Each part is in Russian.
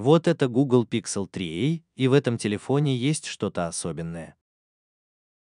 Вот это Google Pixel 3a, и в этом телефоне есть что-то особенное.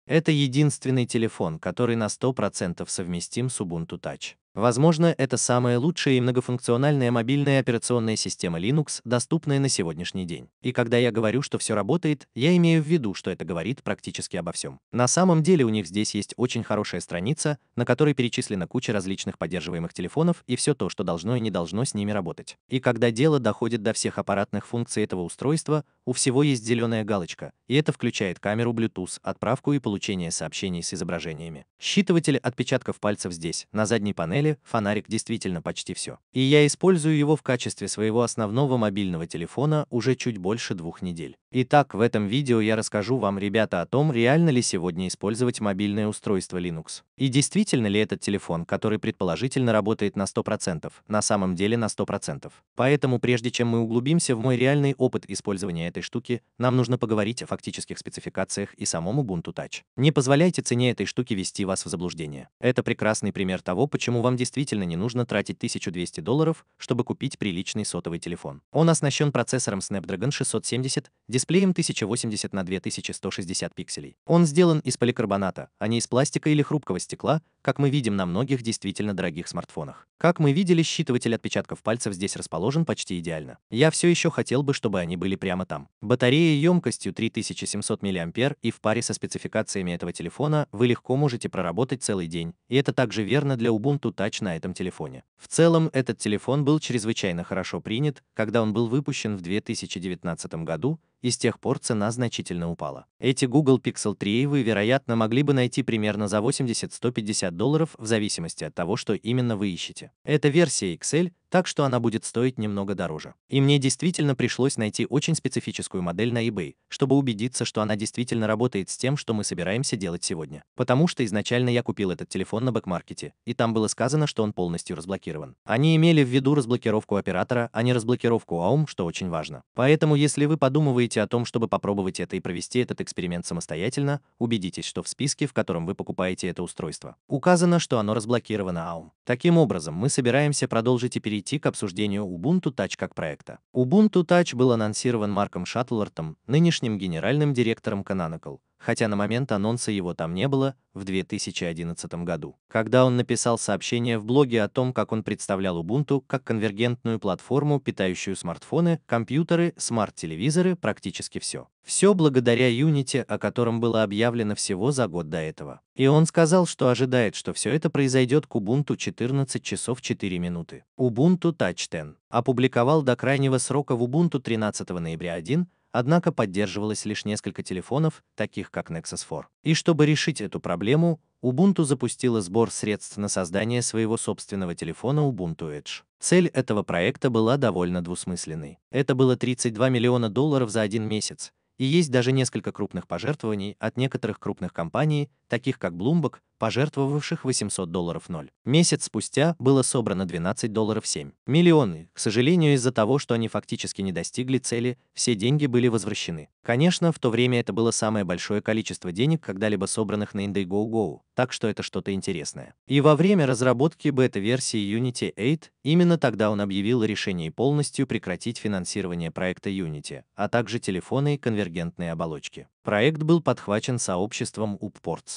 Это единственный телефон, который на 100% совместим с Ubuntu Touch. Возможно, это самая лучшая и многофункциональная мобильная операционная система Linux, доступная на сегодняшний день. И когда я говорю, что все работает, я имею в виду, что это говорит практически обо всем. На самом деле у них здесь есть очень хорошая страница, на которой перечислена куча различных поддерживаемых телефонов и все то, что должно и не должно с ними работать. И когда дело доходит до всех аппаратных функций этого устройства, у всего есть зеленая галочка, и это включает камеру Bluetooth, отправку и получение сообщений с изображениями. Считыватель отпечатков пальцев здесь, на задней панели, деле, фонарик действительно почти все. И я использую его в качестве своего основного мобильного телефона уже чуть больше двух недель. Итак, в этом видео я расскажу вам, ребята, о том, реально ли сегодня использовать мобильное устройство Linux. И действительно ли этот телефон, который предположительно работает на 100%, на самом деле на 100%. Поэтому прежде чем мы углубимся в мой реальный опыт использования этой штуки, нам нужно поговорить о фактических спецификациях и самому Ubuntu Touch. Не позволяйте цене этой штуки вести вас в заблуждение. Это прекрасный пример того, почему вам действительно не нужно тратить 1200 долларов, чтобы купить приличный сотовый телефон. Он оснащен процессором Snapdragon 670, дисплеем 1080 на 2160 пикселей. Он сделан из поликарбоната, а не из пластика или хрупкого стекла, как мы видим на многих действительно дорогих смартфонах. Как мы видели, считыватель отпечатков пальцев здесь расположен почти идеально. Я все еще хотел бы, чтобы они были прямо там. Батарея емкостью 3700 мА и в паре со спецификациями этого телефона вы легко можете проработать целый день, и это также верно для Ubuntu Touch на этом телефоне. В целом, этот телефон был чрезвычайно хорошо принят, когда он был выпущен в 2019 году, и с тех пор цена значительно упала. Эти Google Pixel 3 вы, вероятно, могли бы найти примерно за 80-150 долларов в зависимости от того, что именно вы ищете. Это версия Excel, так что она будет стоить немного дороже. И мне действительно пришлось найти очень специфическую модель на eBay, чтобы убедиться, что она действительно работает с тем, что мы собираемся делать сегодня. Потому что изначально я купил этот телефон на бэкмаркете, и там было сказано, что он полностью разблокирован. Они имели в виду разблокировку оператора, а не разблокировку AUM, что очень важно. Поэтому, если вы подумываете о том, чтобы попробовать это и провести этот эксперимент самостоятельно, убедитесь, что в списке, в котором вы покупаете это устройство, указано, что оно разблокировано AUM. Таким образом, мы собираемся продолжить и перейти перейти к обсуждению Ubuntu Touch как проекта. Ubuntu Touch был анонсирован Марком Шаттлортом, нынешним генеральным директором Canonical, хотя на момент анонса его там не было, в 2011 году. Когда он написал сообщение в блоге о том, как он представлял Ubuntu как конвергентную платформу, питающую смартфоны, компьютеры, смарт-телевизоры, практически все. Все благодаря Unity, о котором было объявлено всего за год до этого. И он сказал, что ожидает, что все это произойдет к Ubuntu 14 часов 4 минуты. Ubuntu Touch 10 опубликовал до крайнего срока в Ubuntu 13 ноября 1, однако поддерживалось лишь несколько телефонов, таких как Nexus 4. И чтобы решить эту проблему, Ubuntu запустила сбор средств на создание своего собственного телефона Ubuntu Edge. Цель этого проекта была довольно двусмысленной. Это было 32 миллиона долларов за один месяц, и есть даже несколько крупных пожертвований от некоторых крупных компаний, таких как Bloomberg, пожертвовавших 800 долларов 0. Месяц спустя было собрано 12 долларов 7. Миллионы, к сожалению, из-за того, что они фактически не достигли цели, все деньги были возвращены. Конечно, в то время это было самое большое количество денег, когда-либо собранных на Indiegogo, так что это что-то интересное. И во время разработки бета-версии Unity 8, именно тогда он объявил о решении полностью прекратить финансирование проекта Unity, а также телефоны и конвергентные оболочки. Проект был подхвачен сообществом Upports.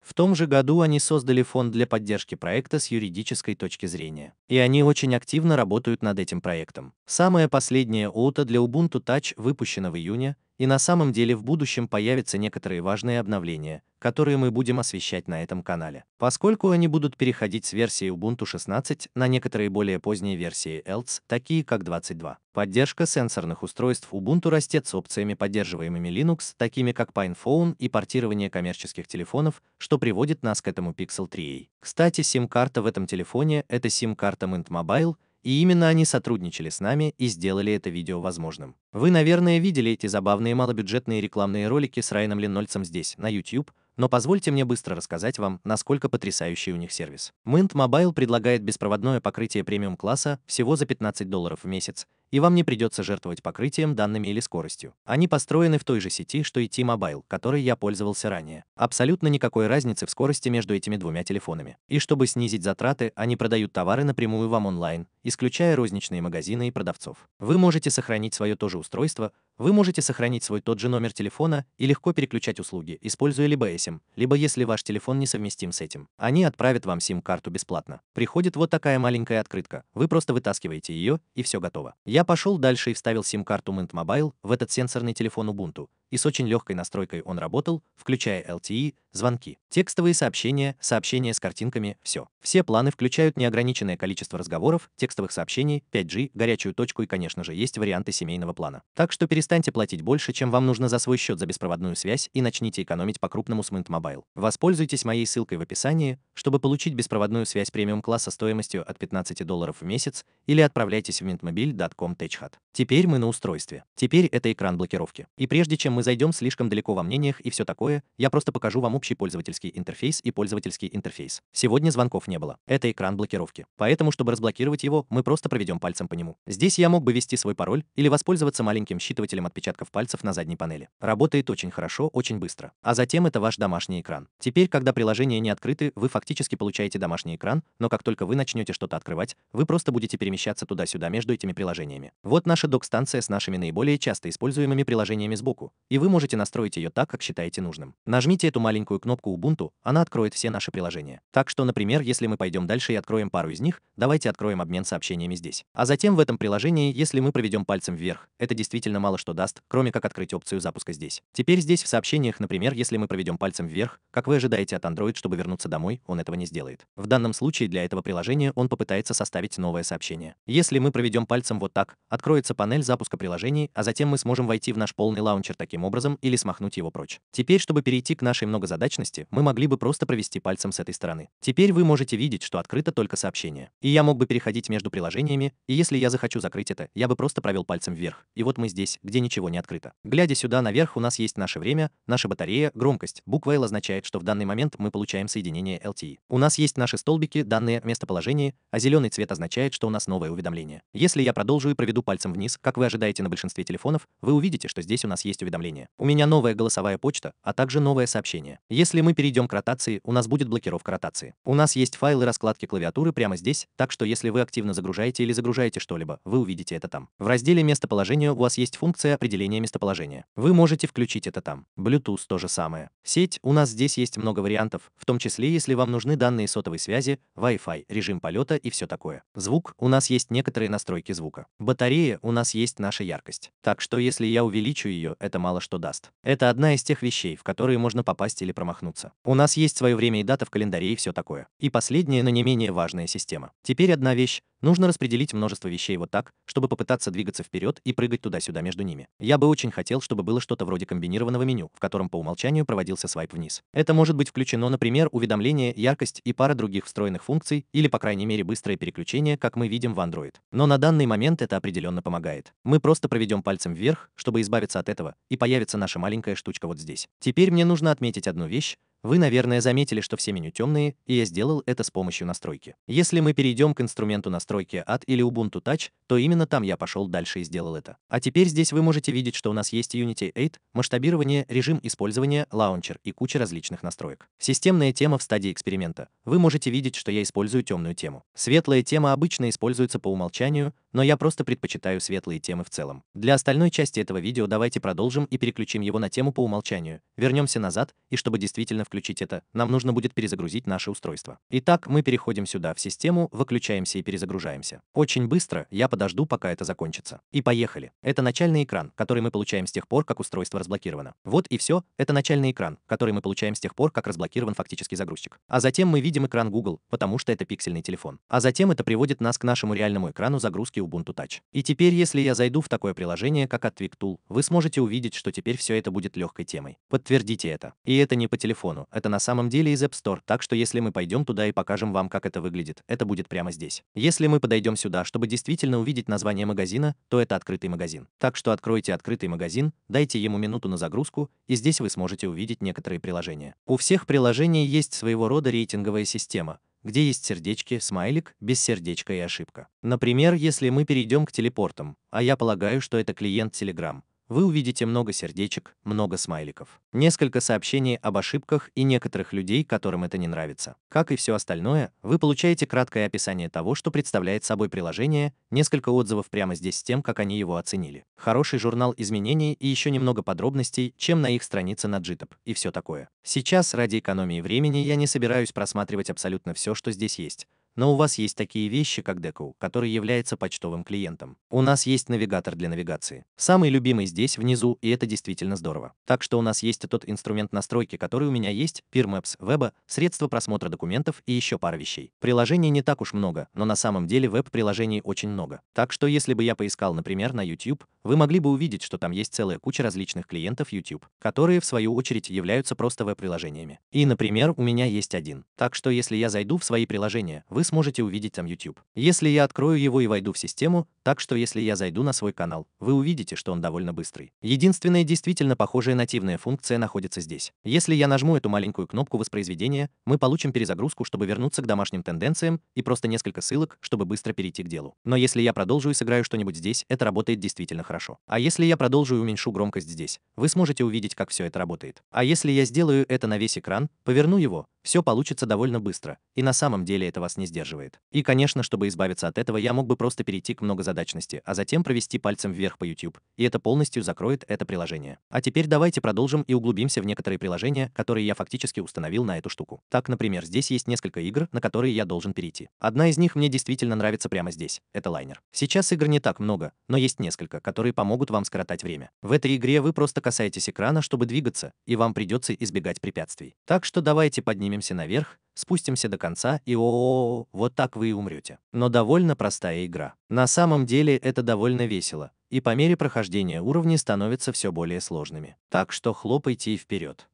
В том же году они создали фонд для поддержки проекта с юридической точки зрения. И они очень активно работают над этим проектом. Самое последнее OTA для Ubuntu Touch выпущено в июне, и на самом деле в будущем появятся некоторые важные обновления, которые мы будем освещать на этом канале. Поскольку они будут переходить с версии Ubuntu 16 на некоторые более поздние версии ELTS, такие как 22. Поддержка сенсорных устройств Ubuntu растет с опциями, поддерживаемыми Linux, такими как PinePhone и портирование коммерческих телефонов, что что приводит нас к этому Pixel 3 Кстати, сим-карта в этом телефоне — это сим-карта Mint Mobile, и именно они сотрудничали с нами и сделали это видео возможным. Вы, наверное, видели эти забавные малобюджетные рекламные ролики с Райаном Ленольцем здесь, на YouTube, но позвольте мне быстро рассказать вам, насколько потрясающий у них сервис. Mint Mobile предлагает беспроводное покрытие премиум-класса всего за 15 долларов в месяц, и вам не придется жертвовать покрытием, данными или скоростью. Они построены в той же сети, что и T-Mobile, которой я пользовался ранее. Абсолютно никакой разницы в скорости между этими двумя телефонами. И чтобы снизить затраты, они продают товары напрямую вам онлайн, исключая розничные магазины и продавцов. Вы можете сохранить свое то же устройство, вы можете сохранить свой тот же номер телефона и легко переключать услуги, используя либо eSIM, либо если ваш телефон не совместим с этим. Они отправят вам sim карту бесплатно. Приходит вот такая маленькая открытка. Вы просто вытаскиваете ее, и все готово. Я пошел дальше и вставил sim карту Mint Mobile в этот сенсорный телефон Ubuntu, и с очень легкой настройкой он работал, включая LTE, звонки, текстовые сообщения, сообщения с картинками, все. Все планы включают неограниченное количество разговоров, текстовых сообщений, 5G, горячую точку и, конечно же, есть варианты семейного плана. Так что перестаньте платить больше, чем вам нужно за свой счет за беспроводную связь и начните экономить по-крупному с Mint Mobile. Воспользуйтесь моей ссылкой в описании, чтобы получить беспроводную связь премиум-класса стоимостью от 15 долларов в месяц или отправляйтесь в mintmobile.com.tech. Теперь мы на устройстве. Теперь это экран блокировки. И прежде чем мы зайдем слишком далеко во мнениях и все такое, я просто покажу вам общий пользовательский интерфейс и пользовательский интерфейс. Сегодня звонков не было. Это экран блокировки. Поэтому, чтобы разблокировать его, мы просто проведем пальцем по нему. Здесь я мог бы ввести свой пароль или воспользоваться маленьким считывателем отпечатков пальцев на задней панели. Работает очень хорошо, очень быстро. А затем это ваш домашний экран. Теперь, когда приложения не открыты, вы фактически получаете домашний экран, но как только вы начнете что-то открывать, вы просто будете перемещаться туда-сюда между этими приложениями. Вот наша док-станция с нашими наиболее часто используемыми приложениями сбоку, и вы можете настроить ее так, как считаете нужным. Нажмите эту маленькую маленькую кнопку Ubuntu, она откроет все наши приложения. Так что, например, если мы пойдем дальше и откроем пару из них, давайте откроем обмен сообщениями здесь. А затем в этом приложении, если мы проведем пальцем вверх, это действительно мало что даст, кроме как открыть опцию запуска здесь. Теперь здесь в сообщениях, например, если мы проведем пальцем вверх, как вы ожидаете от Android, чтобы вернуться домой, он этого не сделает. В данном случае для этого приложения он попытается составить новое сообщение. Если мы проведем пальцем вот так, откроется панель запуска приложений, а затем мы сможем войти в наш полный лаунчер таким образом или смахнуть его прочь. Теперь, чтобы перейти к нашей многозадачной задачности, мы могли бы просто провести пальцем с этой стороны. Теперь вы можете видеть, что открыто только сообщение. И я мог бы переходить между приложениями, и если я захочу закрыть это, я бы просто провел пальцем вверх. И вот мы здесь, где ничего не открыто. Глядя сюда наверх, у нас есть наше время, наша батарея, громкость. Буква L означает, что в данный момент мы получаем соединение LTE. У нас есть наши столбики, данные, местоположение, а зеленый цвет означает, что у нас новое уведомление. Если я продолжу и проведу пальцем вниз, как вы ожидаете на большинстве телефонов, вы увидите, что здесь у нас есть уведомление. У меня новая голосовая почта, а также новое сообщение. Если мы перейдем к ротации, у нас будет блокировка ротации. У нас есть файлы раскладки клавиатуры прямо здесь, так что если вы активно загружаете или загружаете что-либо, вы увидите это там. В разделе «Местоположение» у вас есть функция определения местоположения. Вы можете включить это там. Bluetooth то же самое. Сеть, у нас здесь есть много вариантов, в том числе, если вам нужны данные сотовой связи, Wi-Fi, режим полета и все такое. Звук, у нас есть некоторые настройки звука. Батарея, у нас есть наша яркость. Так что если я увеличу ее, это мало что даст. Это одна из тех вещей, в которые можно попасть или промахнуться. У нас есть свое время и дата в календаре и все такое. И последняя, но не менее важная система. Теперь одна вещь, Нужно распределить множество вещей вот так, чтобы попытаться двигаться вперед и прыгать туда-сюда между ними. Я бы очень хотел, чтобы было что-то вроде комбинированного меню, в котором по умолчанию проводился свайп вниз. Это может быть включено, например, уведомление, яркость и пара других встроенных функций, или, по крайней мере, быстрое переключение, как мы видим в Android. Но на данный момент это определенно помогает. Мы просто проведем пальцем вверх, чтобы избавиться от этого, и появится наша маленькая штучка вот здесь. Теперь мне нужно отметить одну вещь, вы, наверное, заметили, что все меню темные, и я сделал это с помощью настройки. Если мы перейдем к инструменту настройки от или Ubuntu Touch, то именно там я пошел дальше и сделал это. А теперь здесь вы можете видеть, что у нас есть Unity 8, масштабирование, режим использования, лаунчер и куча различных настроек. Системная тема в стадии эксперимента. Вы можете видеть, что я использую темную тему. Светлая тема обычно используется по умолчанию, но я просто предпочитаю светлые темы в целом. Для остальной части этого видео давайте продолжим и переключим его на тему по умолчанию. Вернемся назад, и чтобы действительно включить это, нам нужно будет перезагрузить наше устройство. Итак, мы переходим сюда в систему, выключаемся и перезагружаемся. Очень быстро, я подожду, пока это закончится. И поехали. Это начальный экран, который мы получаем с тех пор, как устройство разблокировано. Вот и все, это начальный экран, который мы получаем с тех пор, как разблокирован фактический загрузчик. А затем мы видим экран Google, потому что это пиксельный телефон. А затем это приводит нас к нашему реальному экрану загрузки и Ubuntu Touch. И теперь, если я зайду в такое приложение, как от TwigTool, вы сможете увидеть, что теперь все это будет легкой темой. Подтвердите это. И это не по телефону, это на самом деле из App Store, так что если мы пойдем туда и покажем вам, как это выглядит, это будет прямо здесь. Если мы подойдем сюда, чтобы действительно увидеть название магазина, то это открытый магазин. Так что откройте открытый магазин, дайте ему минуту на загрузку, и здесь вы сможете увидеть некоторые приложения. У всех приложений есть своего рода рейтинговая система, где есть сердечки, смайлик, без сердечка и ошибка. Например, если мы перейдем к телепортам, а я полагаю, что это клиент Telegram, вы увидите много сердечек, много смайликов, несколько сообщений об ошибках и некоторых людей, которым это не нравится. Как и все остальное, вы получаете краткое описание того, что представляет собой приложение, несколько отзывов прямо здесь с тем, как они его оценили, хороший журнал изменений и еще немного подробностей, чем на их странице на GitHub и все такое. Сейчас ради экономии времени я не собираюсь просматривать абсолютно все, что здесь есть, но у вас есть такие вещи, как Deco, который является почтовым клиентом. У нас есть навигатор для навигации. Самый любимый здесь, внизу, и это действительно здорово. Так что у нас есть тот инструмент настройки, который у меня есть, PeerMaps, Web, средства просмотра документов и еще пара вещей. Приложений не так уж много, но на самом деле веб-приложений очень много. Так что если бы я поискал, например, на YouTube, вы могли бы увидеть, что там есть целая куча различных клиентов YouTube, которые, в свою очередь, являются просто веб-приложениями. И, например, у меня есть один. Так что если я зайду в свои приложения, вы вы сможете увидеть там YouTube. Если я открою его и войду в систему, так что если я зайду на свой канал, вы увидите, что он довольно быстрый. Единственная действительно похожая нативная функция находится здесь. Если я нажму эту маленькую кнопку воспроизведения, мы получим перезагрузку, чтобы вернуться к домашним тенденциям и просто несколько ссылок, чтобы быстро перейти к делу. Но если я продолжу и сыграю что-нибудь здесь, это работает действительно хорошо. А если я продолжу и уменьшу громкость здесь, вы сможете увидеть, как все это работает. А если я сделаю это на весь экран, поверну его, все получится довольно быстро, и на самом деле это вас не сдерживает. И, конечно, чтобы избавиться от этого, я мог бы просто перейти к многозадачности, а затем провести пальцем вверх по YouTube, и это полностью закроет это приложение. А теперь давайте продолжим и углубимся в некоторые приложения, которые я фактически установил на эту штуку. Так, например, здесь есть несколько игр, на которые я должен перейти. Одна из них мне действительно нравится прямо здесь. Это лайнер. Сейчас игр не так много, но есть несколько, которые помогут вам скоротать время. В этой игре вы просто касаетесь экрана, чтобы двигаться, и вам придется избегать препятствий. Так что давайте поднимемся наверх, спустимся до конца и о, -о, -о вот так вы и умрете. Но довольно простая игра. На самом деле это довольно весело, и по мере прохождения уровней становятся все более сложными. Так что хлопайте и вперед.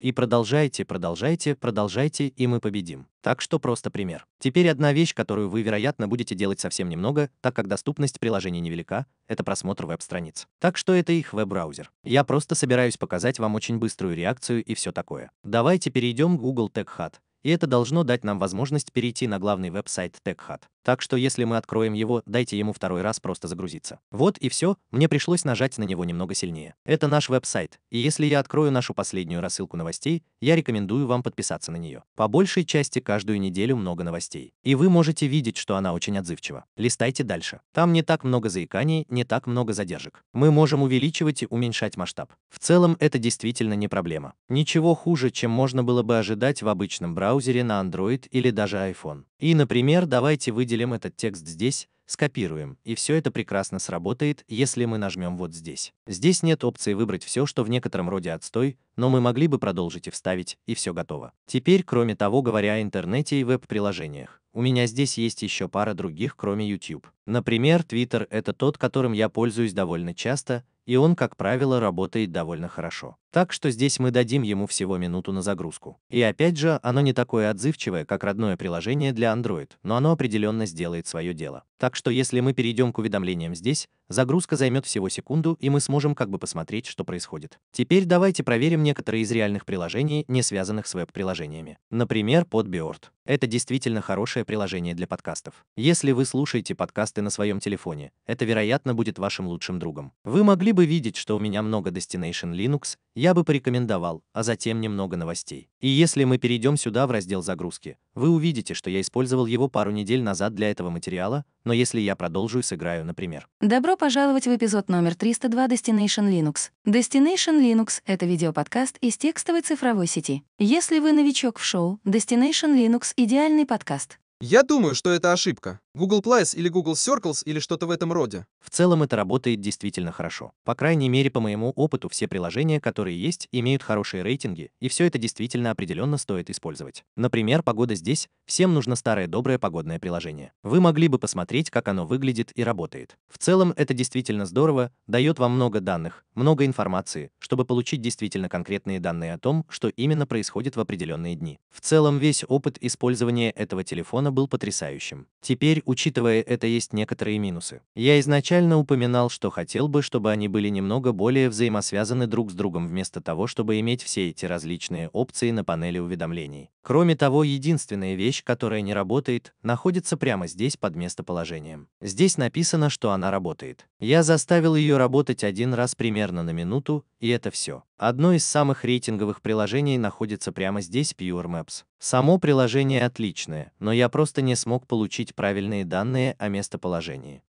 И продолжайте, продолжайте, продолжайте, и мы победим. Так что просто пример. Теперь одна вещь, которую вы, вероятно, будете делать совсем немного, так как доступность приложения невелика, это просмотр веб-страниц. Так что это их веб-браузер. Я просто собираюсь показать вам очень быструю реакцию и все такое. Давайте перейдем к Google Tech Hut и это должно дать нам возможность перейти на главный веб-сайт TechHut. Так что если мы откроем его, дайте ему второй раз просто загрузиться. Вот и все, мне пришлось нажать на него немного сильнее. Это наш веб-сайт, и если я открою нашу последнюю рассылку новостей, я рекомендую вам подписаться на нее. По большей части каждую неделю много новостей. И вы можете видеть, что она очень отзывчива. Листайте дальше. Там не так много заиканий, не так много задержек. Мы можем увеличивать и уменьшать масштаб. В целом это действительно не проблема. Ничего хуже, чем можно было бы ожидать в обычном браузере на Android или даже iPhone. И, например, давайте выйдем выделим этот текст здесь, скопируем, и все это прекрасно сработает, если мы нажмем вот здесь. Здесь нет опции выбрать все, что в некотором роде отстой, но мы могли бы продолжить и вставить, и все готово. Теперь, кроме того, говоря о интернете и веб-приложениях, у меня здесь есть еще пара других, кроме YouTube. Например, Twitter — это тот, которым я пользуюсь довольно часто, и он, как правило, работает довольно хорошо. Так что здесь мы дадим ему всего минуту на загрузку. И опять же, оно не такое отзывчивое, как родное приложение для Android, но оно определенно сделает свое дело. Так что если мы перейдем к уведомлениям здесь, загрузка займет всего секунду, и мы сможем как бы посмотреть, что происходит. Теперь давайте проверим некоторые из реальных приложений, не связанных с веб-приложениями. Например, PodBeard. Это действительно хорошее приложение для подкастов. Если вы слушаете подкасты на своем телефоне, это, вероятно, будет вашим лучшим другом. Вы могли бы видеть, что у меня много Destination Linux, я бы порекомендовал, а затем немного новостей. И если мы перейдем сюда в раздел загрузки, вы увидите, что я использовал его пару недель назад для этого материала, но если я продолжу и сыграю, например. Добро пожаловать в эпизод номер 302 Destination Linux. Destination Linux — это видеоподкаст из текстовой цифровой сети. Если вы новичок в шоу, Destination Linux — идеальный подкаст. Я думаю, что это ошибка. Google Plus или Google Circles или что-то в этом роде. В целом это работает действительно хорошо. По крайней мере, по моему опыту, все приложения, которые есть, имеют хорошие рейтинги, и все это действительно определенно стоит использовать. Например, погода здесь. Всем нужно старое доброе погодное приложение. Вы могли бы посмотреть, как оно выглядит и работает. В целом это действительно здорово, дает вам много данных, много информации, чтобы получить действительно конкретные данные о том, что именно происходит в определенные дни. В целом весь опыт использования этого телефона изначально был потрясающим. Теперь, учитывая это, есть некоторые минусы. Я изначально упоминал, что хотел бы, чтобы они были немного более взаимосвязаны друг с другом вместо того, чтобы иметь все эти различные опции на панели уведомлений. Кроме того, единственная вещь, которая не работает, находится прямо здесь под местоположением. Здесь написано, что она работает. Я заставил ее работать один раз примерно на минуту, и это все. Одно из самых рейтинговых приложений находится прямо здесь, Pure Maps. Само приложение отличное, но я просто не смог получить правильные данные о местоположении.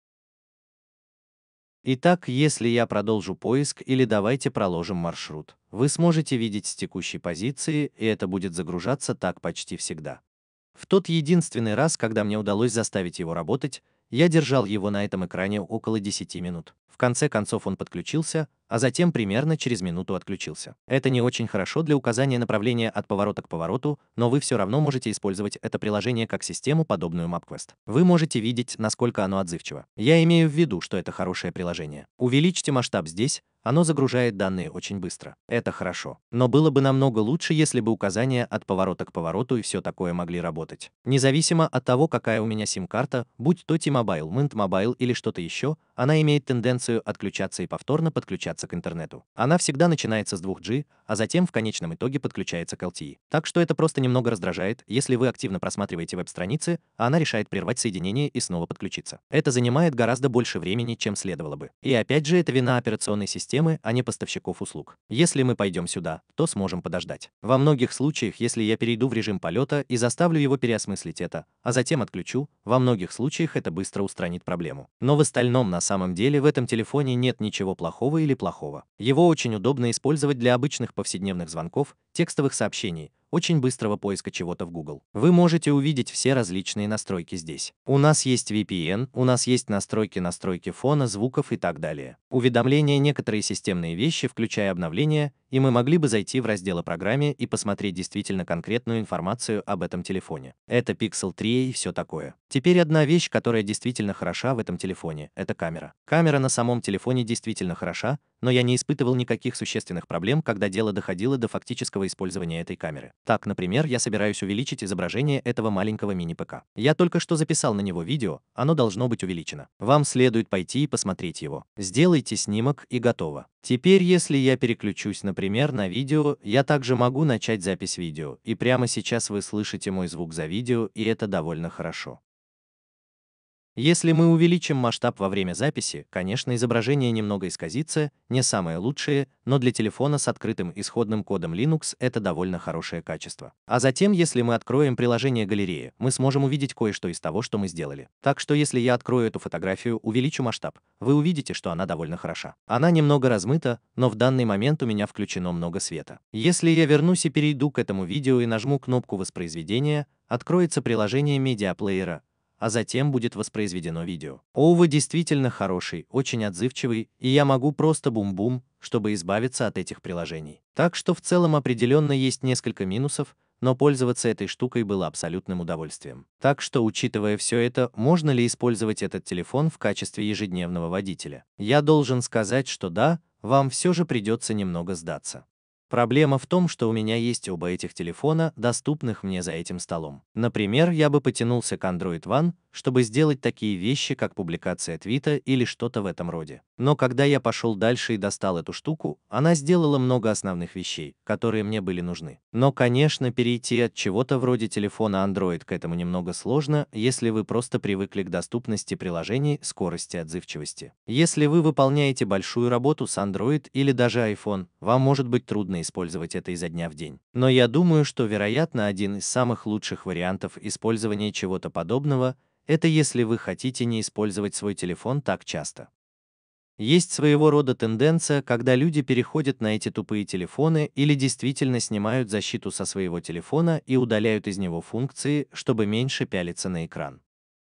Итак, если я продолжу поиск или давайте проложим маршрут, вы сможете видеть с текущей позиции, и это будет загружаться так почти всегда. В тот единственный раз, когда мне удалось заставить его работать, я держал его на этом экране около 10 минут. В конце концов он подключился, а затем примерно через минуту отключился. Это не очень хорошо для указания направления от поворота к повороту, но вы все равно можете использовать это приложение как систему, подобную MapQuest. Вы можете видеть, насколько оно отзывчиво. Я имею в виду, что это хорошее приложение. Увеличьте масштаб здесь, оно загружает данные очень быстро. Это хорошо. Но было бы намного лучше, если бы указания от поворота к повороту и все такое могли работать. Независимо от того, какая у меня сим-карта, будь то T-Mobile, Mint Mobile или что-то еще, она имеет тенденцию фреквенцию, отключаться и повторно подключаться к интернету. Она всегда начинается с 2G, а затем в конечном итоге подключается к LTE. Так что это просто немного раздражает, если вы активно просматриваете веб-страницы, а она решает прервать соединение и снова подключиться. Это занимает гораздо больше времени, чем следовало бы. И опять же, это вина операционной системы, а не поставщиков услуг. Если мы пойдем сюда, то сможем подождать. Во многих случаях, если я перейду в режим полета и заставлю его переосмыслить это, а затем отключу, во многих случаях это быстро устранит проблему. Но в остальном на самом деле в этом телефоне нет ничего плохого или плохого. Его очень удобно использовать для обычных повседневных звонков, текстовых сообщений, очень быстрого поиска чего-то в Google. Вы можете увидеть все различные настройки здесь. У нас есть VPN, у нас есть настройки настройки фона, звуков и так далее. Уведомления некоторые системные вещи, включая обновления, и мы могли бы зайти в раздел о программе и посмотреть действительно конкретную информацию об этом телефоне. Это Pixel 3 и все такое. Теперь одна вещь, которая действительно хороша в этом телефоне, это камера. Камера на самом телефоне действительно хороша, но я не испытывал никаких существенных проблем, когда дело доходило до фактического использования этой камеры. Так, например, я собираюсь увеличить изображение этого маленького мини-ПК. Я только что записал на него видео, оно должно быть увеличено. Вам следует пойти и посмотреть его. Сделайте снимок и готово. Теперь, если я переключусь, например, на видео, я также могу начать запись видео, и прямо сейчас вы слышите мой звук за видео, и это довольно хорошо. Если мы увеличим масштаб во время записи, конечно, изображение немного исказится, не самое лучшее, но для телефона с открытым исходным кодом Linux это довольно хорошее качество. А затем, если мы откроем приложение галереи, мы сможем увидеть кое-что из того, что мы сделали. Так что если я открою эту фотографию, увеличу масштаб, вы увидите, что она довольно хороша. Она немного размыта, но в данный момент у меня включено много света. Если я вернусь и перейду к этому видео и нажму кнопку воспроизведения, откроется приложение медиаплеера, а затем будет воспроизведено видео. Оува действительно хороший, очень отзывчивый, и я могу просто бум-бум, чтобы избавиться от этих приложений. Так что в целом определенно есть несколько минусов, но пользоваться этой штукой было абсолютным удовольствием. Так что, учитывая все это, можно ли использовать этот телефон в качестве ежедневного водителя? Я должен сказать, что да, вам все же придется немного сдаться. Проблема в том, что у меня есть оба этих телефона, доступных мне за этим столом. Например, я бы потянулся к Android One, чтобы сделать такие вещи, как публикация твита или что-то в этом роде. Но когда я пошел дальше и достал эту штуку, она сделала много основных вещей, которые мне были нужны. Но, конечно, перейти от чего-то вроде телефона Android к этому немного сложно, если вы просто привыкли к доступности приложений, скорости отзывчивости. Если вы выполняете большую работу с Android или даже iPhone, вам может быть трудно использовать это изо дня в день. Но я думаю, что, вероятно, один из самых лучших вариантов использования чего-то подобного — это если вы хотите не использовать свой телефон так часто. Есть своего рода тенденция, когда люди переходят на эти тупые телефоны или действительно снимают защиту со своего телефона и удаляют из него функции, чтобы меньше пялиться на экран.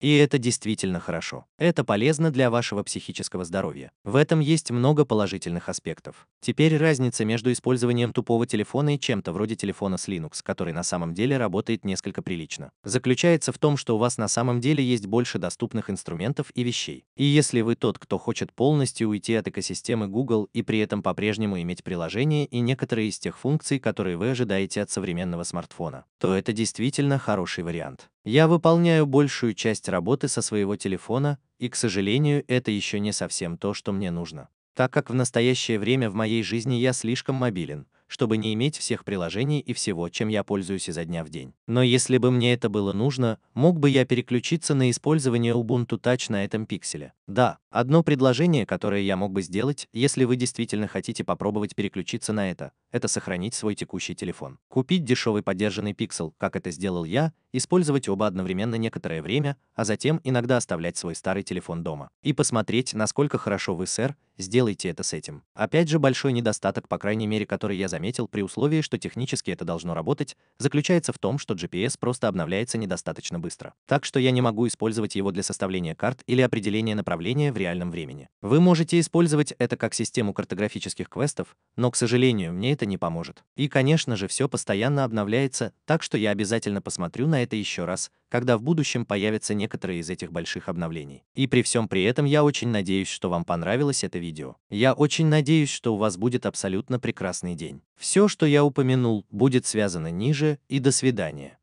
И это действительно хорошо. Это полезно для вашего психического здоровья. В этом есть много положительных аспектов. Теперь разница между использованием тупого телефона и чем-то вроде телефона с Linux, который на самом деле работает несколько прилично, заключается в том, что у вас на самом деле есть больше доступных инструментов и вещей. И если вы тот, кто хочет полностью уйти от экосистемы Google и при этом по-прежнему иметь приложение и некоторые из тех функций, которые вы ожидаете от современного смартфона, то это действительно хороший вариант. Я выполняю большую часть работы со своего телефона, и, к сожалению, это еще не совсем то, что мне нужно. Так как в настоящее время в моей жизни я слишком мобилен, чтобы не иметь всех приложений и всего, чем я пользуюсь изо дня в день. Но если бы мне это было нужно, мог бы я переключиться на использование Ubuntu Touch на этом пикселе. Да, одно предложение, которое я мог бы сделать, если вы действительно хотите попробовать переключиться на это, это сохранить свой текущий телефон. Купить дешевый поддержанный пиксел, как это сделал я, использовать оба одновременно некоторое время, а затем иногда оставлять свой старый телефон дома. И посмотреть, насколько хорошо вы, сэр, сделайте это с этим. Опять же, большой недостаток, по крайней мере, который я заметил при условии, что технически это должно работать, заключается в том, что GPS просто обновляется недостаточно быстро. Так что я не могу использовать его для составления карт или определения направления в реальном времени. Вы можете использовать это как систему картографических квестов, но, к сожалению, мне это не поможет. И, конечно же, все постоянно обновляется, так что я обязательно посмотрю на это еще раз, когда в будущем появятся некоторые из этих больших обновлений. И при всем при этом я очень надеюсь, что вам понравилось это видео. Я очень надеюсь, что у вас будет абсолютно прекрасный день. Все, что я упомянул, будет связано ниже, и до свидания.